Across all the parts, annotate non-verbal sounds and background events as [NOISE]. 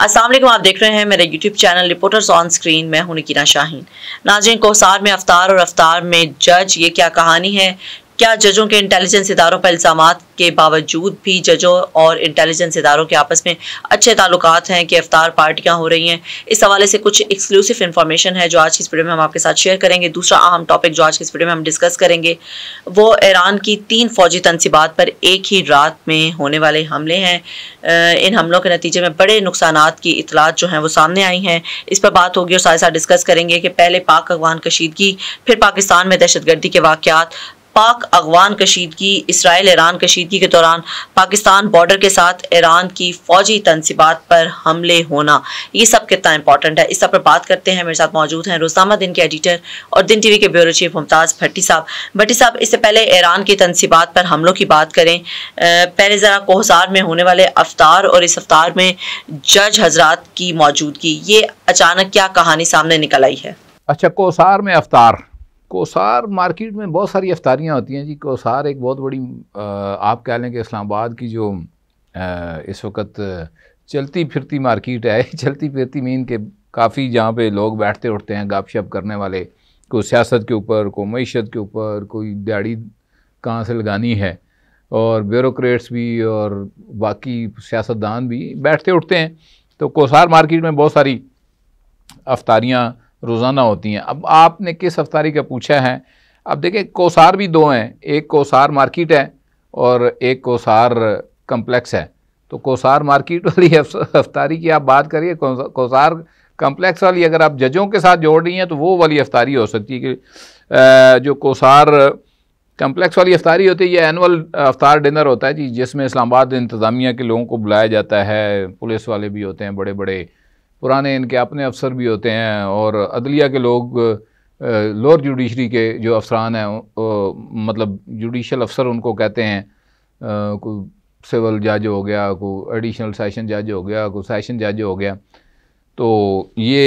असलम आप देख रहे हैं मेरे YouTube channel reporters on screen मैं हूं निकीना शाहीन नाजिन कोसार में अवतार और अवतार में जज ये क्या कहानी है क्या जजों के इंटेलिजेंस इदारों पर इल्ज़ाम के बावजूद भी जजों और इंटेलिजेंस इदारों के आपस में अच्छे ताल्लुक हैं कि अफ्तार पार्टियाँ हो रही हैं इस हवाले से कुछ एक्सक्लूसिव इन्फॉर्मेशन है जो आज की इस वीडियो में हम आपके साथ शेयर करेंगे दूसरा अहम टॉपिक जो आज की इस वीडियो में हम डिस्कस करेंगे वो ईरान की तीन फौजी तनसीबात पर एक ही रात में होने वाले हमले हैं इन हमलों के नतीजे में बड़े नुकसान की इतलात जो हैं वो सामने आई हैं इस पर बात होगी और साथ साथ डिस्कस करेंगे कि पहले पाक अफगान कशीदगी फिर पाकिस्तान में दहशत गर्दी के वाक़ पाक अफगान कशीदगी इसराइल ईरान कशीदगी के दौरान पाकिस्तान बॉर्डर के साथ ईरान की फौजी तनसीबात पर हमले होना ये सब कितना इंपॉर्टेंट है इस सब पर बात करते हैं मेरे साथ मौजूद हैं रोजामा दिन के एडिटर और दिन टीवी के ब्यूरो चीफ मुमताज़ भट्टी साहब भट्टी साहब इससे पहले ईरान की तनसीबात पर हमलों की बात करें पहले ज़रा कोहसार में होने वाले अवतार और इस अवतार में जज हजरात की मौजूदगी ये अचानक क्या कहानी सामने निकल आई है अच्छा कोसार में अवतार कोसार मार्केट में बहुत सारी अफ्तारियाँ होती हैं जी कोसार एक बहुत बड़ी आप कह लें कि इस्लामाबाद की जो इस वक्त चलती फिरती मार्केट है [LAUGHS] चलती फिरती मीन के काफ़ी जहाँ पे लोग बैठते उठते हैं गपशप करने वाले कोई सियासत के ऊपर को मीशत के ऊपर कोई दाड़ी कहाँ से लगानी है और ब्यूरोक्रेट्स भी और बाकी सियासतदान भी बैठते उठते हैं तो कोसार मार्केट में बहुत सारी अफतारियाँ रोज़ाना होती हैं अब आपने किस अफ्तारी का पूछा है अब देखिए कोसार भी दो हैं एक कोसार मार्केट है और एक कोसार कम्प्लेक्स है तो कोसार मार्केट वाली अफ्तारी की आप बात करिए कोसार कम्प्लेक्स वाली अगर आप जजों के साथ जोड़ रही हैं तो वो वाली अफ्तारी हो सकती है कि जो कोसार कम्प्लेक्स वाली अफ्तारी होती है ये एनुअल अफ्तार डिनर होता है जी जिसमें इस्लामाबाद इंतज़ामिया के लोगों को बुलाया जाता है पुलिस वाले भी होते हैं बड़े बड़े पुराने इनके अपने अफसर भी होते हैं और अदलिया के लोग लोअर जुडिशरी के जो अफसरान हैं मतलब जुडिशल अफसर उनको कहते हैं कोई सिविल जज हो गया कोई एडिशनल सेशन जज हो गया कोई सेशन जज हो गया तो ये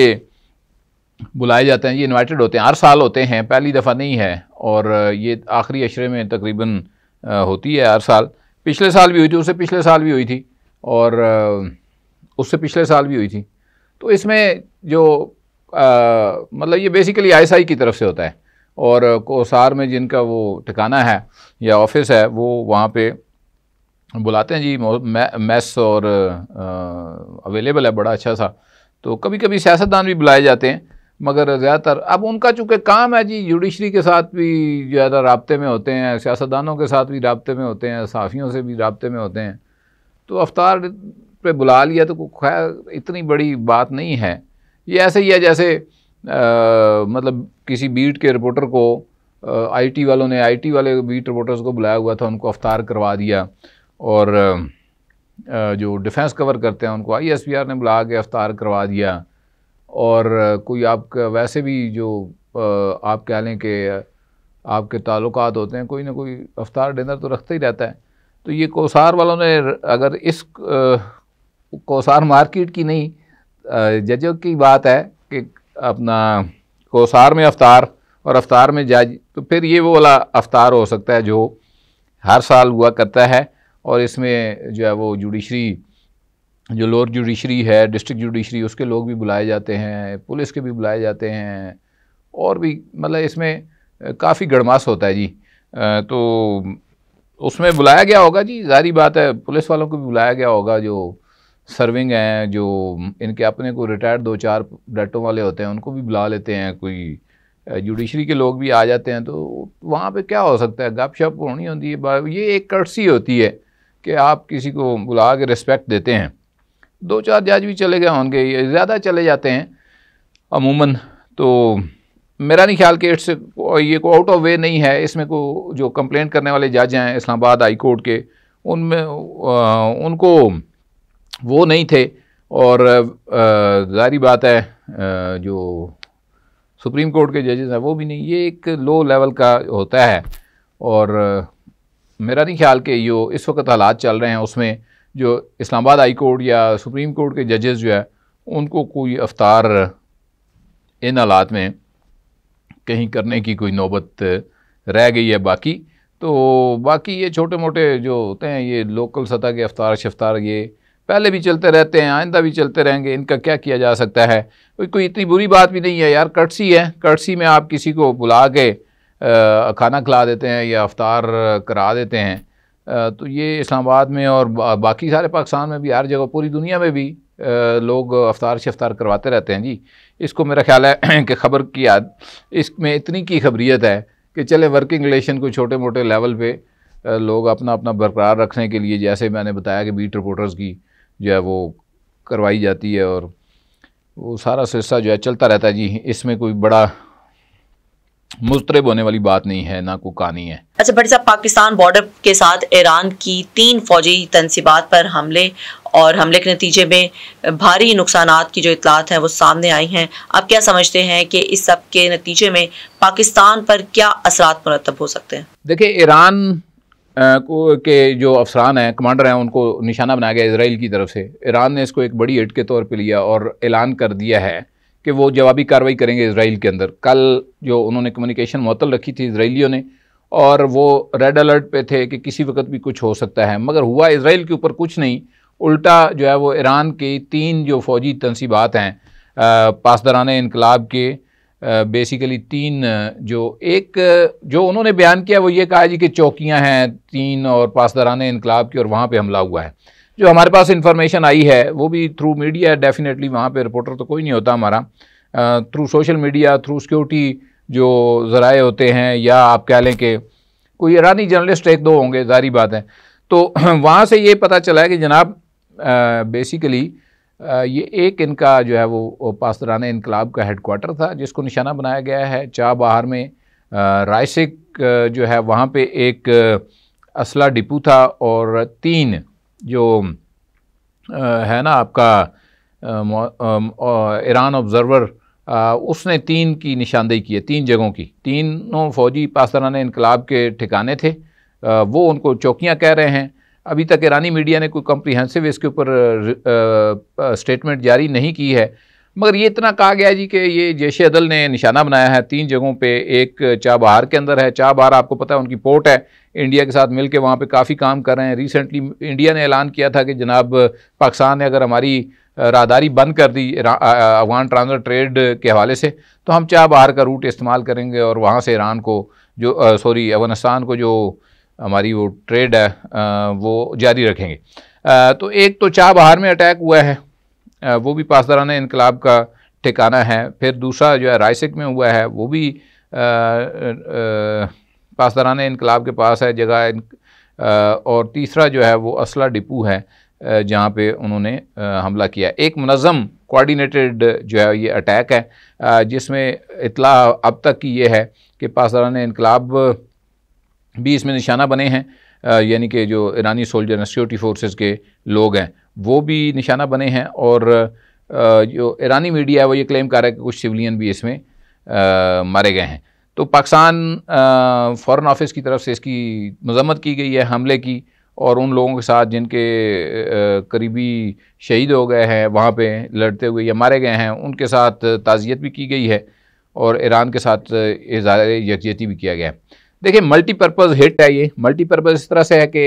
बुलाए जाते हैं ये इनवाइटेड होते हैं हर साल होते हैं पहली दफ़ा नहीं है और ये आखिरी अशरे में तकरीबन होती है हर साल पिछले साल भी हुई थी उससे पिछले साल भी हुई थी और उससे पिछले साल भी हुई थी तो इसमें जो मतलब ये बेसिकली आईएसआई की तरफ से होता है और कोसार में जिनका वो ठिकाना है या ऑफिस है वो वहाँ पे बुलाते हैं जी मैस और अवेलेबल है बड़ा अच्छा सा तो कभी कभी सियासतदान भी बुलाए जाते हैं मगर ज़्यादातर अब उनका चूँकि काम है जी जुडिशरी के साथ भी ज़्यादा रबते में होते हैं सियासतदानों के साथ भी रबते में होते हैं साफ़ियों से भी रबते में होते हैं तो अवतार पे बुला लिया तो खैर इतनी बड़ी बात नहीं है ये ऐसे ही है जैसे आ, मतलब किसी बीट के रिपोर्टर को आईटी वालों ने आईटी वाले बीट रिपोर्टर्स को बुलाया हुआ था उनको अवतार करवा दिया और आ, जो डिफेंस कवर करते हैं उनको आईएसपीआर ने बुला के अवतार करवा दिया और कोई आपका वैसे भी जो आ, आप कह लें कि आपके ताल्लुक होते हैं कोई ना कोई अवतार डिनर तो रखता ही रहता है तो ये कोसार वालों ने अगर इस कोसार मार्केट की नहीं जजों की बात है कि अपना कोसार में अवतार और अवतार में जज तो फिर ये वो वाला अवतार हो सकता है जो हर साल हुआ करता है और इसमें जो है वो जुडिशरी जो लोअर जुडिशरी है डिस्ट्रिक्ट जुडिशरी उसके लोग भी बुलाए जाते हैं पुलिस के भी बुलाए जाते हैं और भी मतलब इसमें काफ़ी गड़मास होता है जी तो उसमें बुलाया गया होगा जी जारी बात है पुलिस वालों को भी बुलाया गया होगा जो सर्विंग हैं जो इनके अपने को रिटायर्ड दो चार डटों वाले होते हैं उनको भी बुला लेते हैं कोई जुडिशरी के लोग भी आ जाते हैं तो वहाँ पे क्या हो सकता है गप शप तो होनी होती है ये एक कर्सी होती है कि आप किसी को बुला के रिस्पेक्ट देते हैं दो चार जज भी चले गए होंगे ये ज़्यादा चले जाते हैं अमूमन तो मेरा नहीं ख्याल कि इट्स ये को आउट ऑफ वे नहीं है इसमें को जो कंप्लेंट करने वाले जज हैं इस्लामाबाद हाई कोर्ट के उनमें उनको वो नहीं थे और जारी बात है जो सुप्रीम कोर्ट के जजेस हैं वो भी नहीं ये एक लो लेवल का होता है और मेरा नहीं ख्याल कि जो इस वक्त हालात चल रहे हैं उसमें जो इस्लामाबाद हाई कोर्ट या सुप्रीम कोर्ट के जजेस जो है उनको कोई अवतार इन हालात में कहीं करने की कोई नौबत रह गई है बाकी तो बाकी ये छोटे मोटे जो होते हैं ये लोकल सतह के अवतार शफ्तार ये पहले भी चलते रहते हैं आइंदा भी चलते रहेंगे इनका क्या किया जा सकता है कोई कोई इतनी बुरी बात भी नहीं है यार कटसी है कटसी में आप किसी को बुला के खाना खिला देते हैं या अफ्तार करा देते हैं तो ये इस्लामाबाद में और बाकी सारे पाकिस्तान में भी हर जगह पूरी दुनिया में भी लोग अफ्तार शफ्तार करवाते रहते हैं जी इसको मेरा ख्याल है [CLEARS THROAT] कि ख़बर की याद इसमें इतनी की खबरियत है कि चले वर्किंग रिलेशन को छोटे मोटे लेवल पर लोग अपना अपना बरकरार रखने के लिए जैसे मैंने बताया कि बीट रिपोर्टर्स की जो है वो करवाई जाती है और वो सारा सिलसिला जो है चलता रहता है जी इसमें कोई बड़ा मुस्तरब होने वाली बात नहीं है ना कोई कहानी है अच्छा भट्टी साहब पाकिस्तान बॉर्डर के साथ ईरान की तीन फौजी तनसीबात पर हमले और हमले के नतीजे में भारी नुकसान की जो इतलात हैं वो सामने आई हैं आप क्या समझते हैं कि इस सब के नतीजे में पाकिस्तान पर क्या असरात मरतब हो सकते हैं देखिए ईरान के जो अफसरान हैं कमांडर हैं उनको निशाना बनाया गया इसराइल की तरफ से ईरान ने इसको एक बड़ी हिट के तौर पर लिया और ऐलान कर दिया है कि वो जवाबी कार्रवाई करेंगे इसराइल के अंदर कल जो उन्होंने कम्युनिकेशन मअतल रखी थी इसराइलियों ने और वो रेड अलर्ट पे थे कि किसी वक्त भी कुछ हो सकता है मगर हुआ इसराइल के ऊपर कुछ नहीं उल्टा जो है वो ईरान की तीन जो फौजी तनसीबात हैं पासदारान इनकलाब के बेसिकली तीन जो एक जो उन्होंने बयान किया वो ये कहा जी कि चौकियां हैं तीन और पासदारान इनकलाब की और वहाँ पे हमला हुआ है जो हमारे पास इंफॉर्मेशन आई है वो भी थ्रू मीडिया डेफिनेटली वहाँ पे रिपोर्टर तो कोई नहीं होता हमारा through social media through security जो ज़राए होते हैं या आप कह लें कि कोई ईरानी जर्नलिस्ट एक दो होंगे जारी बात है तो [CLEARS THROAT] वहाँ से ये पता चला है कि जनाब बेसिकली ये एक इनका जो है वो पास्तरान इनकलाब का हेड क्वार्टर था जिसको निशाना बनाया गया है चाह बहार में रायसिक जो है वहाँ पे एक असला डिपू था और तीन जो है ना आपका ईरान ऑब्जरवर उसने तीन की निशानदेही की है तीन जगहों की तीनों फौजी पास्तरान इनकलाब के ठिकाने थे वो उनको चौकियाँ कह रहे हैं अभी तक ईरानी मीडिया ने कोई कॉम्प्रीहेंसिव इसके ऊपर स्टेटमेंट जारी नहीं की है मगर ये इतना कहा गया जी कि ये जैश अदल ने निशाना बनाया है तीन जगहों पे एक चाबहार के अंदर है चाबहार आपको पता है उनकी पोर्ट है इंडिया के साथ मिल के वहाँ पर काफ़ी काम कर रहे हैं रिसेंटली इंडिया ने ऐलान किया था कि जनाब पाकिस्तान ने अगर हमारी रादारी बंद कर दी अफगान ट्रांसफर ट्रेड के हवाले से तो हम चाबहार का रूट इस्तेमाल करेंगे और वहाँ से ईरान को जो सॉरी अफगानिस्तान को जो हमारी वो ट्रेड है वो जारी रखेंगे तो एक तो चाह बहार में अटैक हुआ है वो भी पासदाराना इनकलाब का ठिकाना है फिर दूसरा जो है रायसिक में हुआ है वो भी पासदाराना इनकलाब के पास है जगह और तीसरा जो है वो असला डिपू है जहाँ पे उन्होंने हमला किया एक मनज़म कोऑर्डिनेटेड जो है ये अटैक है जिसमें इतला अब तक की ये है कि पासदाराना इनकलाब भी इसमें निशाना बने हैं यानी कि जो ईरानी सोल्जर सिक्योरिटी फोर्सेस के लोग हैं वो भी निशाना बने हैं और जो ईरानी मीडिया है वो ये क्लेम कर रहा है कि कुछ सिविलियन भी इसमें मारे गए हैं तो पाकिस्तान फ़ॉरेन ऑफिस की तरफ से इसकी मजम्मत की गई है हमले की और उन लोगों के साथ जिनके करीबी शहीद हो गए हैं वहाँ पे लड़ते हुए या मारे गए हैं उनके साथ ताज़ियत भी की गई है और ईरान के साथ इजहार यकजहती भी किया गया है देखिए मल्टीपर्पज़ हिट है ये मल्टीपर्पज़ इस तरह से है कि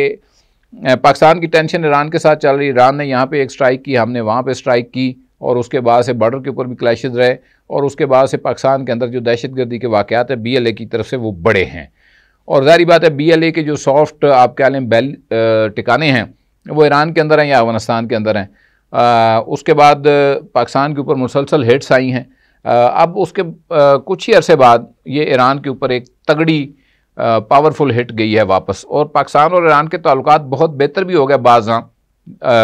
पाकिस्तान की टेंशन ईरान के साथ चल रही ईरान ने यहाँ पे एक स्ट्राइक की हमने वहाँ पे स्ट्राइक की और उसके बाद से बॉर्डर के ऊपर भी क्लैशेज रहे और उसके बाद से पाकिस्तान के अंदर जो दहशत गर्दी के वाक़ात है बी एल ए की तरफ से वो बड़े हैं और ज़ाहरी बात है बी एल ए के जो सॉफ्ट आप क्या लें बैल टिकाने हैं वो ईरान के अंदर हैं या अफगानिस्तान के अंदर हैं उसके बाद पाकिस्तान के ऊपर मुसलसल हिट्स आई हैं अब उसके आ, कुछ ही अरसे बाद ये ईरान के ऊपर एक तगड़ी पावरफुल हिट गई है वापस और पाकिस्तान और ईरान के ताल्लुक बहुत बेहतर भी हो गए बाजा हाँ।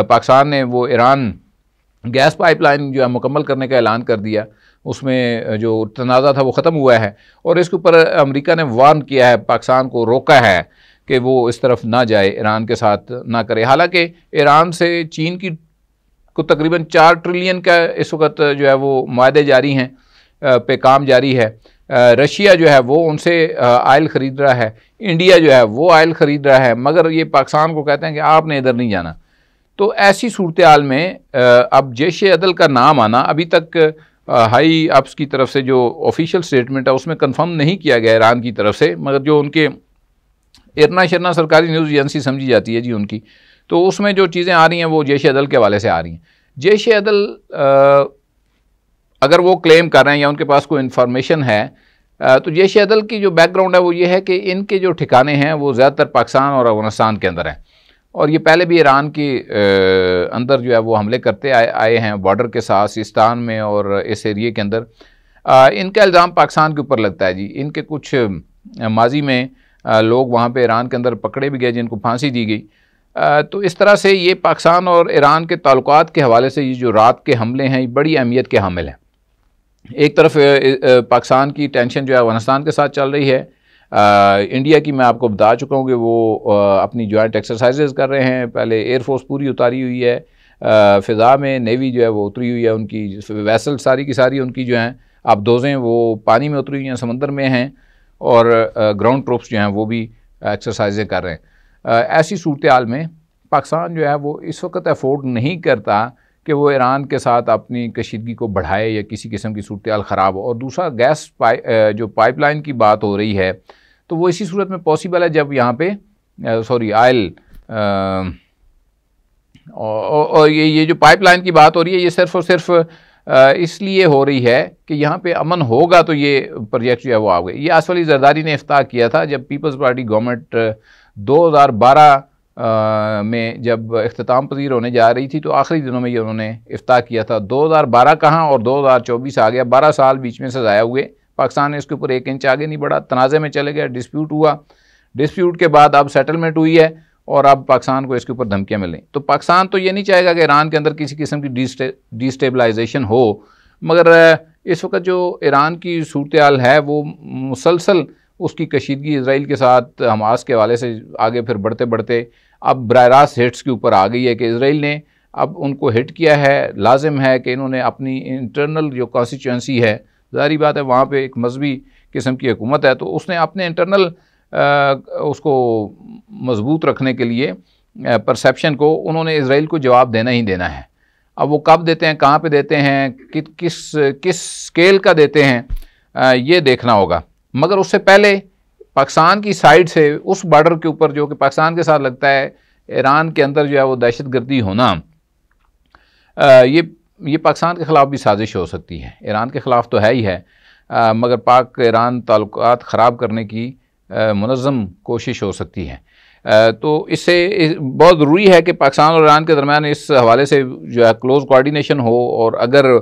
पाकिस्तान ने वो ईरान गैस पाइपलाइन जो है मुकम्मल करने का ऐलान कर दिया उसमें जो तनाज़ा था वो ख़त्म हुआ है और इसके ऊपर अमेरिका ने वार्न किया है पाकिस्तान को रोका है कि वो इस तरफ ना जाए ईरान के साथ ना करे हालांकि ईरान से चीन की को तकरीबन चार ट्रिलियन का इस वक्त जो है वो माहे जारी हैं पे काम जारी है रशिया जो है वो उनसे आयल ख़रीद रहा है इंडिया जो है वो आयल ख़रीद रहा है मगर ये पाकिस्तान को कहते हैं कि आपने इधर नहीं जाना तो ऐसी सूरत हाल में अब जैश अदल का नाम आना अभी तक हाई अप्स की तरफ से जो ऑफिशियल स्टेटमेंट है उसमें कंफर्म नहीं किया गया ईरान की तरफ से मगर जो उनके इरना शरना सरकारी न्यूज़ एजेंसी समझी जाती है जी उनकी तो उसमें जो चीज़ें आ रही हैं वो जैश अदल के हवाले से आ रही हैं जैश अदल अगर वो क्लेम कर रहे हैं या उनके पास कोई इन्फॉर्मेशन है तो जैश अदल की जो बैकग्राउंड है वो ये है कि इनके जो ठिकाने हैं वो ज़्यादातर पाकिस्तान और अफगानिस्तान के अंदर हैं और ये पहले भी ईरान की अंदर जो है वो हमले करते आए आए हैं बॉर्डर के साथ सिस्तान में और इस एरिए के अंदर इनका इल्ज़ाम पाकिस्तान के ऊपर लगता है जी इनके कुछ माजी में लोग वहाँ पर ईरान के अंदर पकड़े भी गए जिनको फांसी दी गई तो इस तरह से ये पाकिस्तान और ईरान के ताल्लुक के हवाले से ये जो रात के हमले हैं ये बड़ी अहमियत के हामिल हैं एक तरफ पाकिस्तान की टेंशन जो है अफगानिस्तान के साथ चल रही है आ, इंडिया की मैं आपको बता चुका हूँ कि वो आ, अपनी जॉइंट एक्सरसाइजेज कर रहे हैं पहले एयरफोर्स पूरी उतारी हुई है फ़िज़ा में नेवी जो है वो उतरी हुई है उनकी वैसल सारी की सारी उनकी जो हैं आप दोजें वो पानी में उतरी हुई हैं समंदर में हैं और ग्राउंड ट्रोप्स जो हैं वो भी एक्सरसाइजें कर रहे हैं ऐसी सूरत में पाकिस्तान जो है वो इस वक्त अफोर्ड नहीं करता कि वो ईरान के साथ अपनी कशीदगी को बढ़ाए या किसी किस्म की सूरत ख़राब हो और दूसरा गैस पाई जो पाइपलाइन की बात हो रही है तो वो इसी सूरत में पॉसिबल है जब यहाँ पे सॉरी आयल और ये ये जो पाइपलाइन की बात हो रही है ये सिर्फ और सिर्फ इसलिए हो रही है कि यहाँ पे अमन होगा तो ये प्रोजेक्ट जो है वो आ गए ये आसफ अली जरदारी ने इफ्ताह किया था जब पीपल्स पार्टी गवर्नमेंट दो में जब अख्ताम पजीर होने जा रही थी तो आखिरी दिनों में ये उन्होंने इफ्ताह किया था दो हज़ार बारह कहाँ और दो हज़ार चौबीस आ गया बारह साल बीच में से ज़ाया हुए पाकिस्तान ने इसके ऊपर एक इंच आगे नहीं बढ़ा तनाज़े में चले गया डिस्प्यूट हुआ डिस्प्यूट के बाद अब सेटलमेंट हुई है और अब पाकिस्तान को इसके ऊपर धमकियाँ मिलें तो पाकिस्तान तो ये नहीं चाहेगा कि ईरान के अंदर किसी किस्म की डिस्टेबलाइजेशन हो मगर इस वक्त जो ईरान की सूरत है वो मुसलसल उसकी कशीदगी इसराइल के साथ हमास के हवाले से आगे फिर बढ़ते बढ़ते अब बर रास्त हिट्स के ऊपर आ गई है कि इसराइल ने अब उनको हिट किया है लाजिम है कि इन्होंने अपनी इंटरनल जो कॉन्स्टिट्यूंसी है जारी बात है वहाँ पर एक मजहबी किस्म की हुकूमत है तो उसने अपने इंटरनल उसको मजबूत रखने के लिए परसेप्शन को उन्होंने इसराइल को जवाब देना ही देना है अब वो कब देते हैं कहाँ पे देते हैं कि, किस किस स्केल का देते हैं आ, ये देखना होगा मगर उससे पहले पाकिस्तान की साइड से उस बॉर्डर के ऊपर जो कि पाकिस्तान के साथ लगता है ईरान के अंदर जो है वो दहशत गर्दी होना आ, ये ये पाकिस्तान के ख़िलाफ़ भी साजिश हो सकती है ईरान के ख़िलाफ़ तो है ही है आ, मगर पाक ईरान ताल्लुक ख़राब करने की मनज़म कोशिश हो सकती है आ, तो इससे इस, बहुत ज़रूरी है कि पाकिस्तान और ईरान के दरमियान इस हवाले से जो है क्लोज़ कोऑर्डिनेशन हो और अगर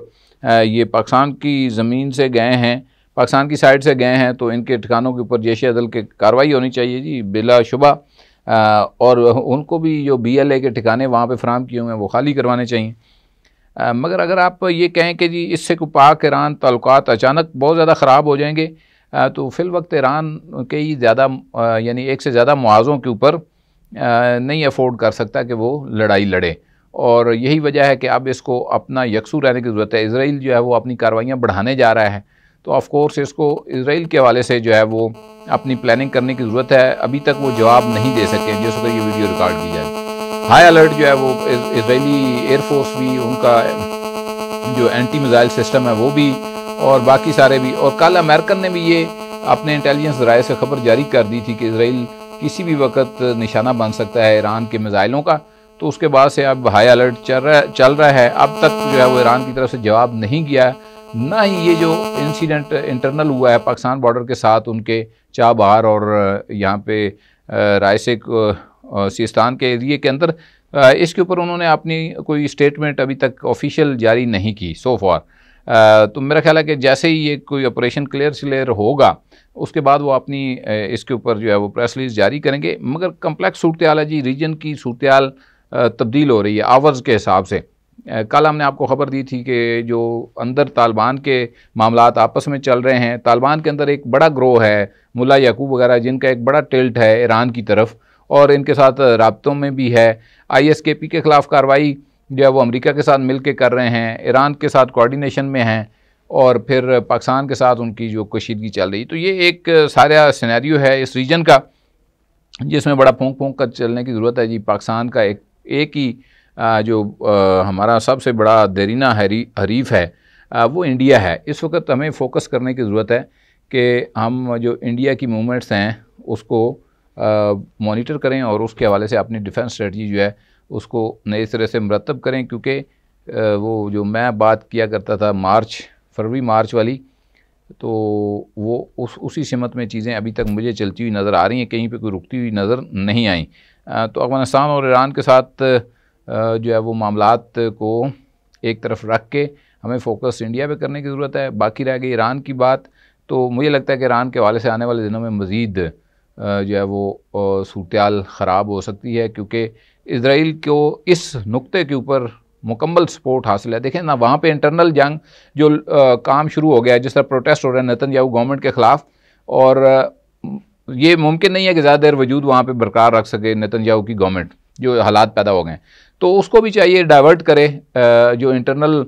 ये पाकिस्तान की ज़मीन से गए हैं पाकिस्तान की साइड से गए हैं तो इनके ठिकानों के ऊपर जैश अदल के कार्रवाई होनी चाहिए जी बिलाशुबा और उनको भी जो बी एल ए के ठिकाने वहाँ पर फ्राहम किए हुए हैं वो खाली करवाने चाहिए आ, मगर अगर आप ये कहें कि जी इससे को पाक ईरान ताल्लुक अचानक बहुत ज़्यादा ख़राब हो जाएंगे आ, तो फिल वक्त ईरान के ही ज़्यादा यानी एक से ज़्यादा मुआवज़ों के ऊपर नहीं अफोर्ड कर सकता कि वो लड़ाई लड़े और यही वजह है कि अब इसको अपना यकसू रहने की ज़रूरत है इसराइल जो है वो अपनी कार्रवाइयाँ बढ़ाने जा रहा है तो ऑफ़ कोर्स इसको इसराइल के हवाले से जो है वो अपनी प्लानिंग करने की ज़रूरत है अभी तक वो जवाब नहीं दे सके जिस पर ये वीडियो रिकॉर्ड की जाए हाई अलर्ट जो है वो इसराइली एयरफोर्स भी उनका जो एंटी मिज़ाइल सिस्टम है वो भी और बाकी सारे भी और कल अमेरिकन ने भी ये अपने इंटेलिजेंस ज़राए से खबर जारी कर दी थी कि इसराइल किसी भी वक्त निशाना बन सकता है ईरान के मिज़ाइलों का तो उसके बाद से अब हाई अलर्ट चल रहा चल रहा है अब तक जो है वो ईरान की तरफ से जवाब नहीं गया है ना ही ये जो इंसिडेंट इंटरनल हुआ है पाकिस्तान बॉर्डर के साथ उनके चाबहार और यहाँ पे रायसेक सिस्तान के एरिए के अंदर इसके ऊपर उन्होंने अपनी कोई स्टेटमेंट अभी तक ऑफिशियल जारी नहीं की सो फॉर तो मेरा ख्याल है कि जैसे ही ये कोई ऑपरेशन क्लियर क्लियर होगा उसके बाद वो अपनी इसके ऊपर जो है वो प्रेस रिलीज जारी करेंगे मगर कम्प्लेक्स सूरत है जी रीजन की सूरत तब्दील हो रही है आवर्स के हिसाब से कल हमने आपको ख़बर दी थी कि जो अंदर तालिबान के मामला आपस में चल रहे हैं तालिबान के अंदर एक बड़ा ग्रोह है मुला याकूब वगैरह जिनका एक बड़ा टिल्ट है ईरान की तरफ और इनके साथ रबतों में भी है आई एस के पी के ख़िलाफ़ कार्रवाई जो है वो अमरीका के साथ मिल के कर रहे हैं ईरान के साथ कोऑर्डिनेशन में हैं और फिर पाकिस्तान के साथ उनकी जो कशीदगी चल रही तो ये एक सारा सिनेरियो है इस रीजन का जिसमें बड़ा फोंक फोंक कर चलने की ज़रूरत है जी पाकिस्तान का एक एक ही जो हमारा सबसे बड़ा देरीना हरीफ है वो इंडिया है इस वक्त हमें फोकस करने की ज़रूरत है कि हम जो इंडिया की मूवमेंट्स हैं उसको मॉनिटर करें और उसके हवाले से अपनी डिफेंस स्ट्रेटजी जो है उसको नए सिरे से मरतब करें क्योंकि वो जो मैं बात किया करता था मार्च फरवरी मार्च वाली तो वो उस उसी सिमत में चीज़ें अभी तक मुझे चलती हुई नज़र आ रही हैं कहीं पे कोई रुकती हुई नज़र नहीं आई तो अफ़गानिस्तान और ईरान के साथ जो है वो मामला को एक तरफ रख के हमें फोकस इंडिया पे करने की ज़रूरत है बाकी रह गई ईरान की बात तो मुझे लगता है कि ईरान के हवाले से आने वाले दिनों में मज़ीद जो है वो सूरत ख़राब हो सकती है क्योंकि इसराइल को इस नुक्ते के ऊपर मुकम्मल सपोर्ट हासिल है देखें ना वहाँ पे इंटरनल जंग जो आ, काम शुरू हो गया है जिस तरह प्रोटेस्ट हो रहे हैं नतन याहू गवर्नमेंट के ख़िलाफ़ और ये मुमकिन नहीं है कि ज़्यादा देर वजूद वहाँ पर बरकरार रख सके नतन याहू की गवर्नमेंट जो हालात पैदा हो गए तो उसको भी चाहिए डाइवर्ट करें जो इंटरनल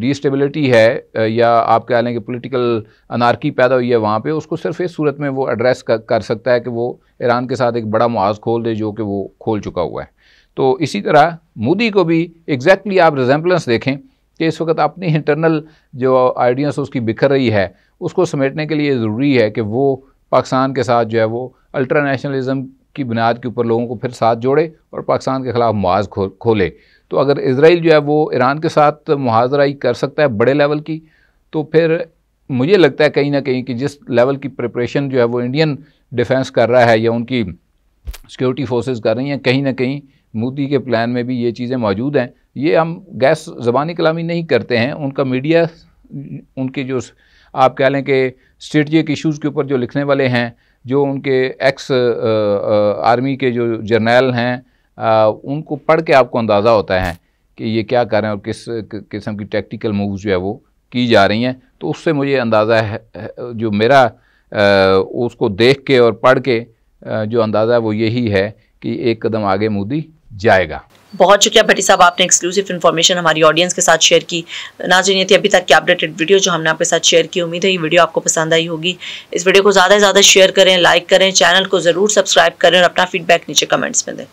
डिस्टेबिलिटी है या आप कह लें कि पोलिटिकल अनारकी पैदा हुई है वहाँ पे उसको सिर्फ इस सूरत में वो एड्रेस कर, सकता है कि वो ईरान के साथ एक बड़ा मुआज खोल दे जो कि वो खोल चुका हुआ है तो इसी तरह मोदी को भी एग्जैक्टली आप रिजेम्पलेंस देखें कि इस वक्त अपनी इंटरनल जो आइडियाज़ उसकी बिखर रही है उसको समेटने के लिए ज़रूरी है कि वो पाकिस्तान के साथ जो है वो अल्ट्रा नेशनलिज़म की बुनियाद के ऊपर लोगों को फिर साथ जोड़े और पाकिस्तान के ख़िलाफ़ मुआज खो, खोले तो अगर इसराइल जो है वो ईरान के साथ मुहाजराई कर सकता है बड़े लेवल की तो फिर मुझे लगता है कहीं ना कहीं कि जिस लेवल की प्रिपरेशन जो है वो इंडियन डिफेंस कर रहा है या उनकी सिक्योरिटी फोर्सेस कर रही हैं कहीं ना कहीं मोदी के प्लान में भी ये चीज़ें मौजूद हैं ये हम गैस जबानी कलामी नहीं करते हैं उनका मीडिया उनके जो आप कह लें कि स्ट्रेटिक इशूज़ के ऊपर जो लिखने वाले हैं जो उनके एक्स आर्मी के जो जर्नैल हैं उनको पढ़ के आपको अंदाज़ा होता है कि ये क्या कर रहे हैं और किस किस्म की टैक्टिकल मूव जो है वो की जा रही हैं तो उससे मुझे अंदाज़ा है जो मेरा उसको देख के और पढ़ के जो अंदाज़ा है वो यही है कि एक कदम आगे मोदी जाएगा बहुत शुक्रिया भट्टी साहब आपने एक्सक्लूसिव इन्फॉर्मेशन हमारी ऑडियंस के साथ शेयर की ना ये थी अभी तक की अपडेटेड वीडियो जो हमने आपके साथ शेयर की उम्मीद है ये वीडियो आपको पसंद आई होगी इस वीडियो को ज़्यादा से ज़्यादा शेयर करें लाइक करें चैनल को ज़रूर सब्सक्राइब करें और अपना फीडबैक नीचे कमेंट्स में दें